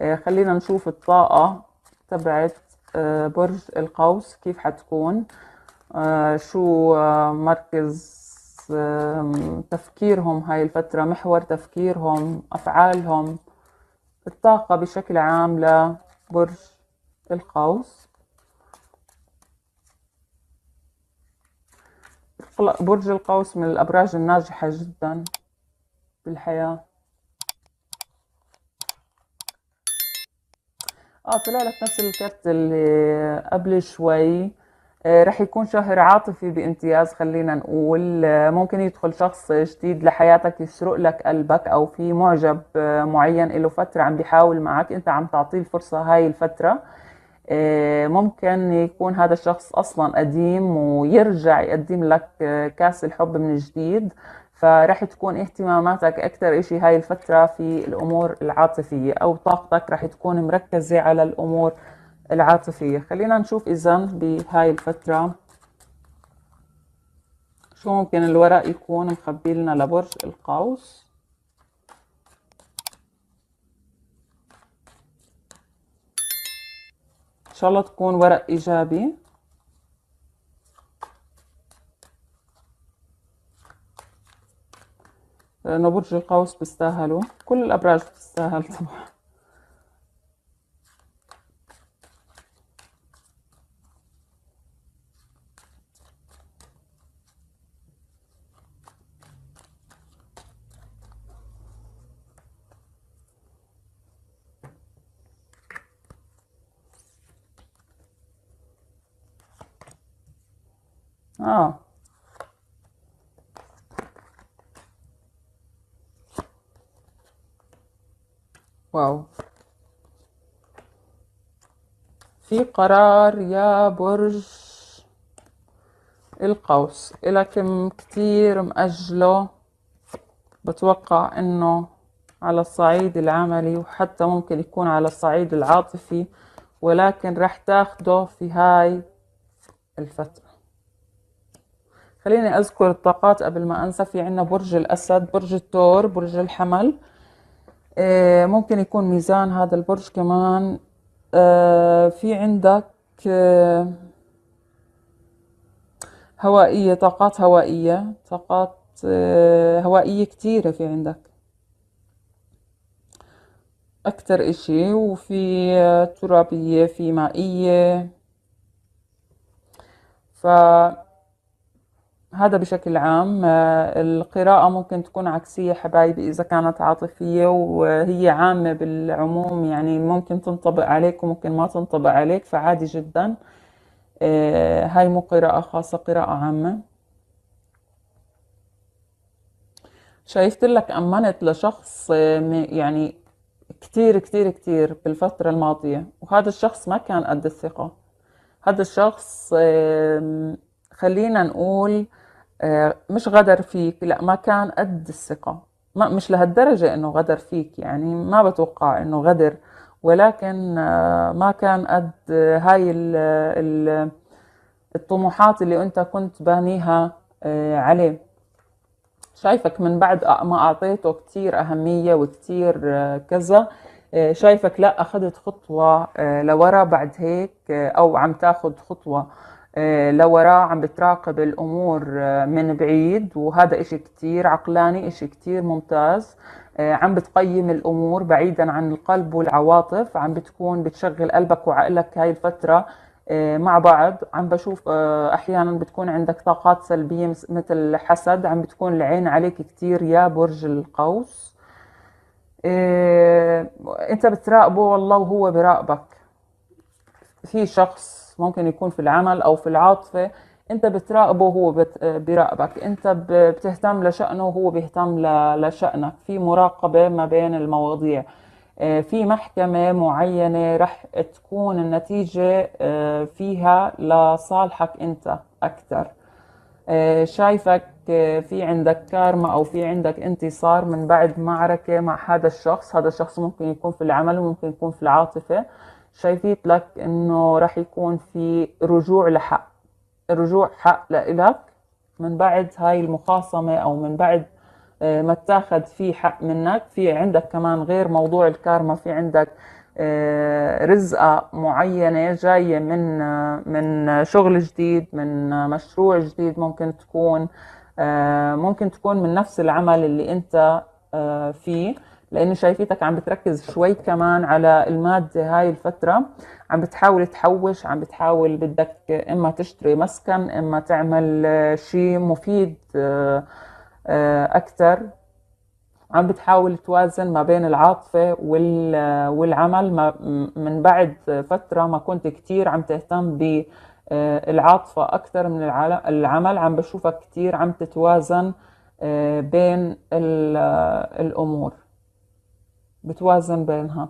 آه، خلينا نشوف الطاقة تبعت آه، برج القوس كيف حتكون آه، شو مركز تفكيرهم هاي الفترة محور تفكيرهم أفعالهم الطاقة بشكل عام لبرج القوس برج القوس من الأبراج الناجحة جدا بالحياة اه طلع لك نفس الكارت اللي قبل شوي آه رح يكون شهر عاطفي بامتياز خلينا نقول آه ممكن يدخل شخص جديد لحياتك يسرق لك قلبك او في معجب آه معين له فتره عم بيحاول معك انت عم تعطيه الفرصه هاي الفتره آه، ممكن يكون هذا الشخص اصلا قديم ويرجع يقدم لك آه، كاس الحب من جديد فرح تكون اهتماماتك أكثر إشي هاي الفترة في الأمور العاطفية أو طاقتك رح تكون مركزة على الأمور العاطفية خلينا نشوف إذا بهاي الفترة شو ممكن الورق يكون مخبي لنا لبرج القوس إن شاء الله تكون ورق إيجابي لأنه برج القوس بيستاهلوا كل الأبراج بتستاهل طبعا اه واو في قرار يا برج القوس إلكم كتير مأجله بتوقع إنه على الصعيد العملي وحتى ممكن يكون على الصعيد العاطفي ولكن رح تاخده في هاي الفترة خليني أذكر الطاقات قبل ما أنسى في عنا برج الأسد برج الثور برج الحمل آه، ممكن يكون ميزان هذا البرج كمان آه، في عندك آه، هوائية طاقات هوائية طاقات هوائية كتيرة في عندك أكتر إشي وفي ترابية في مائية ف هذا بشكل عام آه، القراءة ممكن تكون عكسية حبايبي إذا كانت عاطفية وهي عامة بالعموم يعني ممكن تنطبق عليك وممكن ما تنطبق عليك فعادي جدا آه، هاي مو قراءة خاصة قراءة عامة شايفت لك أمنت لشخص آه، يعني كتير كتير كتير بالفترة الماضية وهذا الشخص ما كان قد الثقة هذا الشخص خلينا نقول آه، مش غدر فيك لا ما كان قد الثقة ما مش لهالدرجة انه غدر فيك يعني ما بتوقع انه غدر ولكن آه، ما كان قد آه، هاي الطموحات اللي انت كنت بانيها عليه شايفك من بعد ما اعطيته كتير اهمية وكتير كذا شايفك لا اخذت خطوة لورا بعد هيك او عم تاخد خطوة آه، لوراه عم بتراقب الامور آه، من بعيد وهذا اشي كتير عقلاني اشي كتير ممتاز آه، عم بتقيم الامور بعيدا عن القلب والعواطف عم بتكون بتشغل قلبك وعقلك هاي الفتره مع بعض عم بشوف احيانا بتكون عندك طاقات سلبيه مثل الحسد عم بتكون العين عليك كتير يا برج القوس انت بتراقبه والله وهو براقبك في شخص ممكن يكون في العمل او في العاطفه انت بتراقبه هو بيراقبك انت بتهتم لشأنه هو بيهتم لشأنك في مراقبة ما بين المواضيع آه، في محكمة معينة رح تكون النتيجة آه، فيها لصالحك انت اكتر آه، شايفك في عندك كارما او في عندك انتصار من بعد معركة مع هذا الشخص هذا الشخص ممكن يكون في العمل وممكن يكون في العاطفة شايفيت لك انه رح يكون في رجوع لحق رجوع حق لإلك من بعد هاي المخاصمة او من بعد آه، ما اتاخد في حق منك في عندك كمان غير موضوع الكارما في عندك آه، رزقة معينة جاية من آه، من شغل جديد من مشروع جديد ممكن تكون ممكن تكون من نفس العمل اللي انت فيه لان شايفيتك عم بتركز شوي كمان على المادة هاي الفترة عم بتحاول تحوش عم بتحاول بدك إما تشتري مسكن إما تعمل شيء مفيد آه، أكثر عم بتحاول توازن ما بين العاطفة والعمل من بعد فترة ما كنت كتير عم تهتم بالعاطفة آه، أكثر من العمل عم بشوفك كتير عم تتوازن آه، بين الأمور بتوازن بينها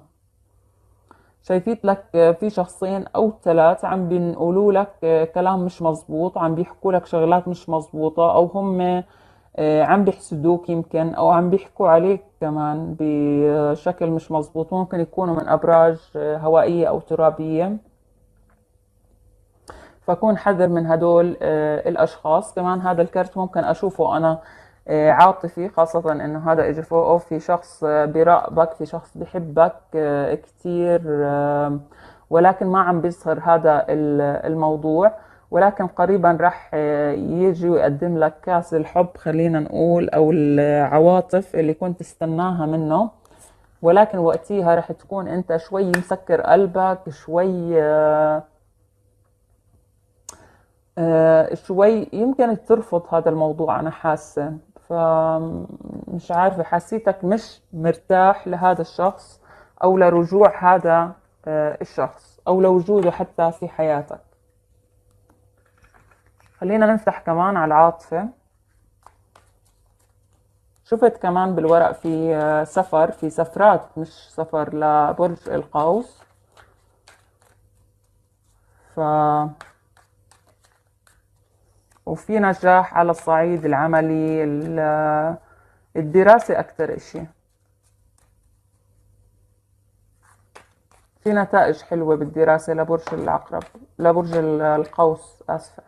شايفيت لك في شخصين او ثلاث عم بينقولوا لك آه، كلام مش مزبوط عم بيحكوا لك شغلات مش مزبوطة او هم آه، عم بيحسدوك يمكن او عم بيحكوا عليك كمان بشكل مش مزبوط ممكن يكونوا من ابراج آه، هوائية او ترابية فكون حذر من هدول الاشخاص كمان هذا الكرت ممكن اشوفه انا آه، عاطفي خاصة انه هذا اجى فوقه في شخص آه، براقبك في شخص بحبك آه، كتير ولكن ما عم بيظهر هذا الموضوع ولكن قريبا رح يجي ويقدم لك كاس الحب خلينا نقول او العواطف اللي كنت تستناها منه ولكن وقتيها رح تكون انت شوي مسكر قلبك شوي شوي يمكن ترفض هذا الموضوع انا حاسه فمش عارفة حسيتك مش مرتاح لهذا الشخص أو لرجوع هذا آه، الشخص أو لوجوده حتى في حياتك خلينا نفتح كمان على العاطفة شفت كمان بالورق في آه، سفر في سفرات مش سفر لبرج القوس ف وفي نجاح على الصعيد العملي الدراسة أكثر إشي في نتائج حلوة بالدراسة لبرج العقرب لبرج القوس آسفة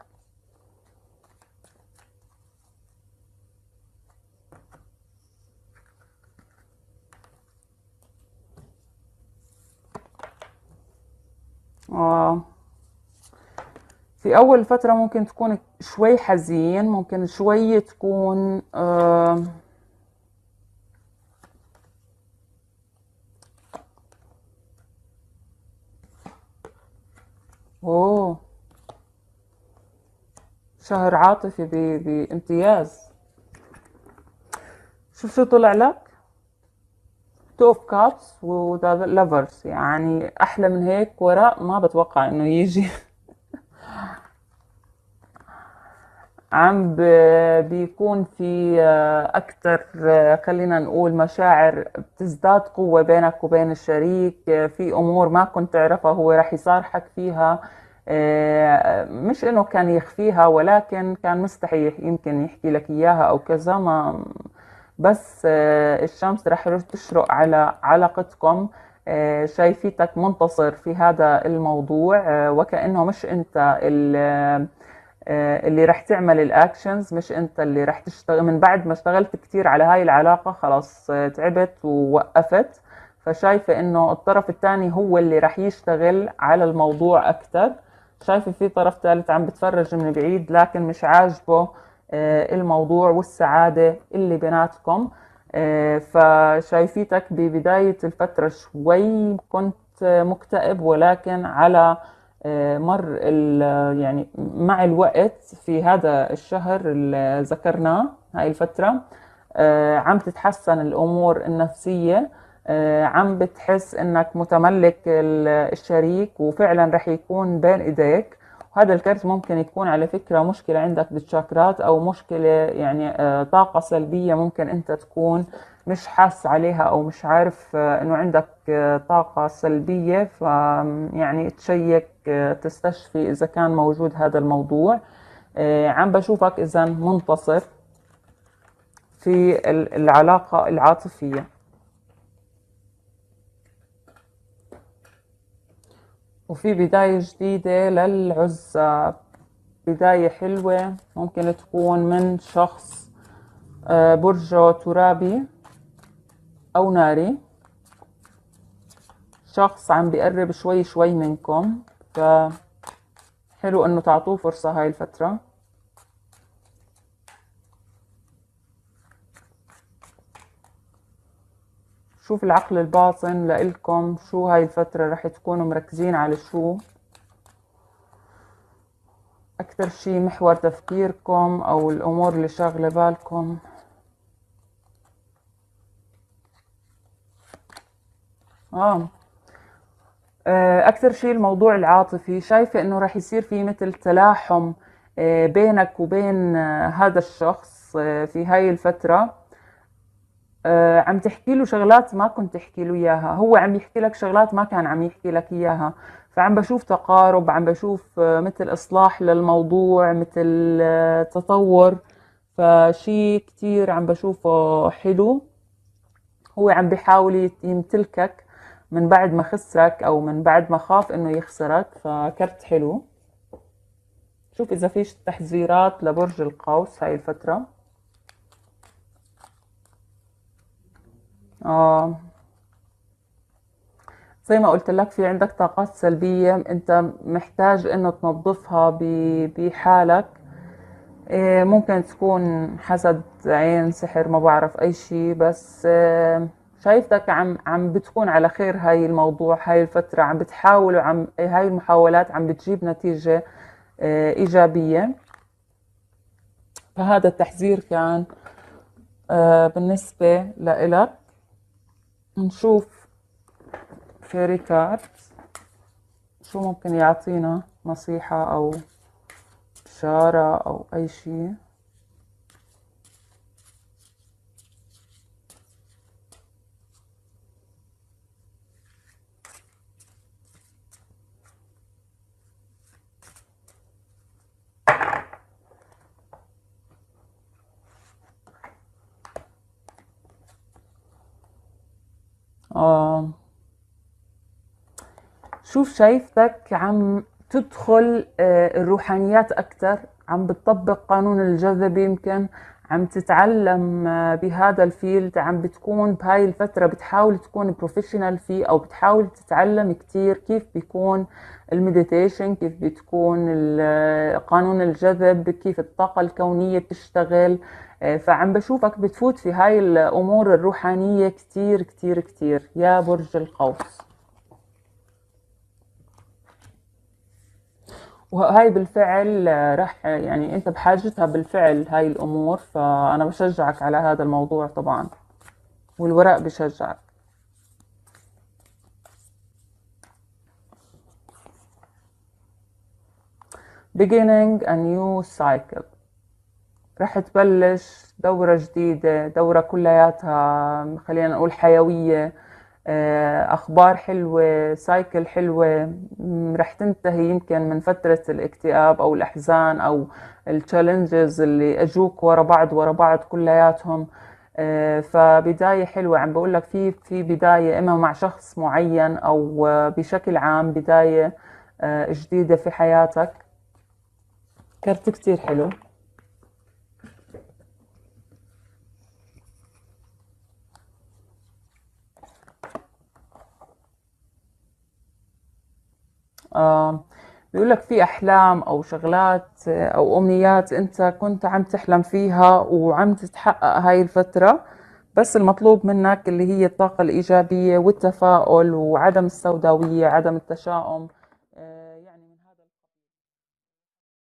آه في اول فتره ممكن تكون شوي حزين ممكن شوي تكون آه اوه شهر عاطفي بامتياز شوف شو طلع لك تو اوف كابس وذا لافرز يعني احلى من هيك وراء ما بتوقع انه يجي عم بيكون في آه، اكثر آه، خلينا نقول مشاعر بتزداد قوه بينك وبين الشريك آه، في امور ما كنت تعرفها هو راح يصارحك فيها مش انه كان يخفيها ولكن كان مستحي يمكن يحكي لك اياها او كذا ما بس الشمس راح تشرق على علاقتكم شايفيتك منتصر في هذا الموضوع وكانه مش انت آه، اللي رح تعمل الاكشنز مش انت اللي رح تشتغل من بعد ما اشتغلت كتير على هاي العلاقة خلاص آه، تعبت ووقفت فشايفة انه الطرف الثاني هو اللي رح يشتغل على الموضوع اكتر شايفة في طرف ثالث عم بتفرج من بعيد لكن مش عاجبه آه، الموضوع والسعادة اللي بيناتكم فشايفيتك ببداية الفترة شوي كنت مكتئب ولكن على آه، مر يعني مع الوقت في هذا الشهر اللي ذكرناه هاي الفترة آه، عم تتحسن الأمور النفسية آه، عم بتحس انك متملك الشريك وفعلا رح يكون بين ايديك وهذا الكرت ممكن يكون على فكرة مشكلة عندك بالشاكرات او مشكلة يعني طاقة سلبية ممكن انت تكون مش حاس عليها او مش عارف آه، انه عندك آه، طاقة سلبية فيعني تشيك آه، تستشفي اذا كان موجود هذا الموضوع عم بشوفك اذا منتصر في العلاقة العاطفية وفي بداية جديدة للعزاب بداية حلوة ممكن تكون من شخص برجه ترابي او ناري شخص عم بيقرب شوي شوي منكم ف حلو انه تعطوه فرصة هاي الفترة شوف العقل الباطن لإلكم شو هاي الفترة رح تكونوا مركزين على شو أكثر شي محور تفكيركم أو الأمور اللي شاغلة بالكم آه. آه، اكثر شيء الموضوع العاطفي شايفه انه راح يصير في مثل تلاحم آه، بينك وبين هذا الشخص في هاي الفتره عم تحكي له شغلات ما كنت تحكي له اياها هو عم يحكي لك شغلات ما كان عم يحكي لك اياها فعم بشوف تقارب عم بشوف مثل اصلاح للموضوع مثل تطور فشي كتير عم بشوفه حلو هو عم بيحاول يمتلكك من بعد ما خسرك او من بعد ما خاف انه يخسرك فكرت حلو شوف اذا فيش تحذيرات لبرج القوس هاي الفترة آه. زي ما قلت لك في عندك طاقات سلبية انت محتاج انه تنظفها بحالك آه، ممكن تكون حسد عين سحر ما بعرف اي شيء بس آه، شايفتك عم عم بتكون على خير هاي الموضوع هاي الفترة عم بتحاول وعم هاي المحاولات عم بتجيب نتيجة آه، إيجابية فهذا التحذير كان آه، بالنسبة لإلك نشوف في كارت شو ممكن يعطينا نصيحة أو بشارة أو أي شيء آه. شوف شايفتك عم تدخل آه، الروحانيات اكثر عم بتطبق قانون الجذب يمكن عم تتعلم آه، بهذا الفيلد عم بتكون بهاي الفترة بتحاول تكون بروفيشنال فيه أو بتحاول تتعلم كتير كيف بيكون المديتيشن كيف بتكون آه، قانون الجذب كيف الطاقة الكونية بتشتغل آه، فعم بشوفك بتفوت في هاي الأمور الروحانية كتير كتير كتير يا برج القوس وهاي بالفعل آه، راح آه، يعني انت بحاجتها بالفعل هاي الامور فانا بشجعك على هذا الموضوع طبعا والورق بشجعك beginning a new cycle رح تبلش دورة جديدة دورة كلياتها خلينا نقول حيوية آه، أخبار حلوة سايكل حلوة رح تنتهي يمكن من فترة الاكتئاب أو الأحزان أو التشالنجز اللي أجوك ورا بعض ورا بعض كلياتهم آه، فبداية حلوة عم بقول لك في في بداية إما مع شخص معين أو بشكل عام بداية آه، جديدة في حياتك كرت كتير حلو آه، بيقول لك في احلام او شغلات آه، او امنيات انت كنت عم تحلم فيها وعم تتحقق هاي الفتره بس المطلوب منك اللي هي الطاقه الايجابيه والتفاؤل وعدم السوداويه عدم التشاؤم